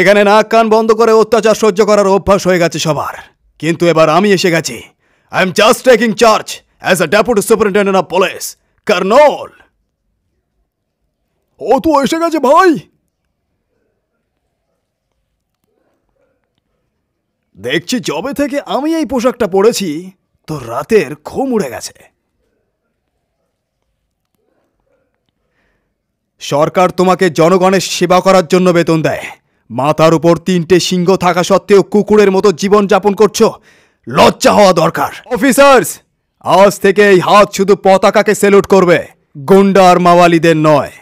এখানে নাক কান বন্ধ করে অত্যাচার সহ্য করার অভ্যাস হয়ে গেছে সবার কিন্তু এবার আমি এসে গেছি I am just taking charge as a deputy superintendent of police Kurnool ও তো এসে গেছে ভাই দেখছি জবে থেকে আমি এই পোশাকটা পরেছি তো রাতের ঘুম উড়ে গেছে সরকার তোমাকে জনগণের সেবা করার জন্য বেতন দেয় মাথার উপর তিনটে সিংহ থাকা সত্ত্বেও কুকুরের মতো জীবন যাপন করছো লজ্জা হওয়া দরকার অফিসার্স আজ থেকে এই হাত শুধু পতাকাকে সেলুট করবে গুন্ডা আর মাওয়ালিদের নয়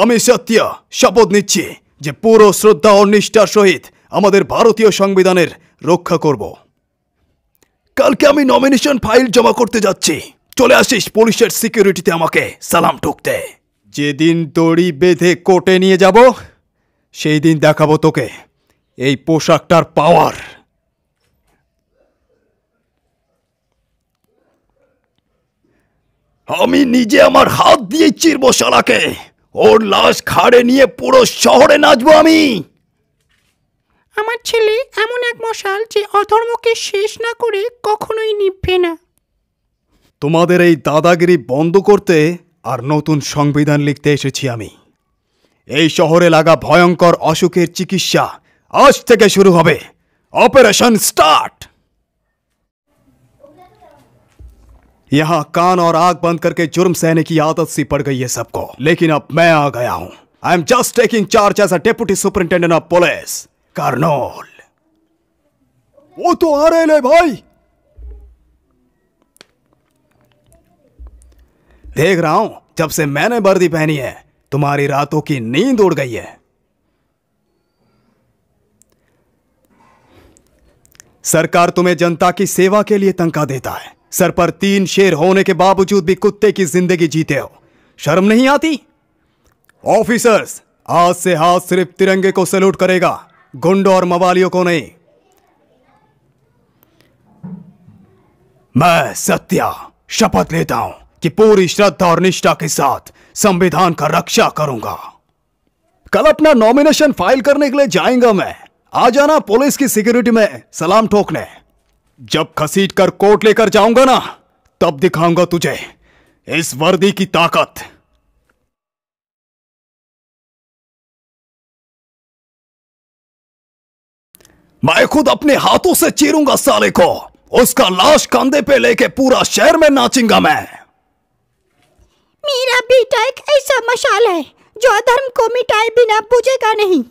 আমি সত্য শপথ নিচ্ছি যে পুরো শ্রদ্ধা ও নিষ্ঠার সহিত আমাদের ভারতীয় সংবিধানের রক্ষা করব কালকে আমি নমিনেশন ফাইল জমা করতে যাচ্ছি চলে আসিস পুলিশের সিকিউরিটিতে আমাকে সালাম ঠুকতে যেদিন দড়ি বেঁধে কোটে নিয়ে যাব সেই দিন দেখাবো তোকে এই পোশাকটার পাওয়ার আমি নিজে আমার হাত দিয়ে চিরব শালাকে ওর লাশ খাড়ে নিয়ে পুরো শহরে নাচবো আমি আমার ছেলে এমন এক মশাল যে অধর্মকে শেষ না করে কখনোই নিভবে না তোমাদের এই দাদাগিরি বন্ধ করতে और नतून संविधान लिखते এসেছি আমি এই শহরে লাগা ভয়ঙ্কর অসুখের চিকিৎসা আজ থেকে ऑपरेशन स्टार्ट यहां कान और आग बंद करके जुर्म सहने की आदत सी पड़ गई है सबको लेकिन अब मैं आ गया हूं I am just taking charge as a deputy superintendent of police Kurnool वो तो आ रहे भाई देख रहा हूं जब से मैंने वर्दी पहनी है तुम्हारी रातों की नींद उड़ गई है सरकार तुम्हें जनता की सेवा के लिए तंका देता है सर पर तीन शेर होने के बावजूद भी कुत्ते की जिंदगी जीते हो शर्म नहीं आती ऑफिसर्स आज से हाथ सिर्फ तिरंगे को सैल्यूट करेगा गुंडों और मवालियों को नहीं मैं सत्या शपथ लेता हूं कि पूरी श्रद्धा और निष्ठा के साथ संविधान का रक्षा करूंगा कल अपना नॉमिनेशन फाइल करने के लिए जाएंगा मैं आ जाना पुलिस की सिक्योरिटी में सलाम ठोकने जब खसीट कर कोर्ट लेकर जाऊंगा ना तब दिखाऊंगा तुझे इस वर्दी की ताकत मैं खुद अपने हाथों से चीरूंगा साले को उसका लाश कंधे पे लेके पूरा शहर में नाचूंगा मैं मेरा बेटा एक ऐसा मशाल है जो अधर्म को मिटाए बिना बुझेगा नहीं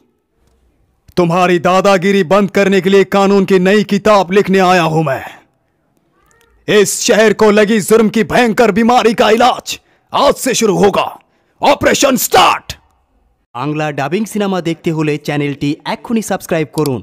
तुम्हारी दादागिरी बंद करने के लिए कानून की नई किताब लिखने आया हूं मैं इस शहर को लगी जुर्म की भयंकर बीमारी का इलाज आज से शुरू होगा operation start Bangla dubbing cinema দেখতে হলে চ্যানেলটি এক্ষুনি সাবস্ক্রাইব করুন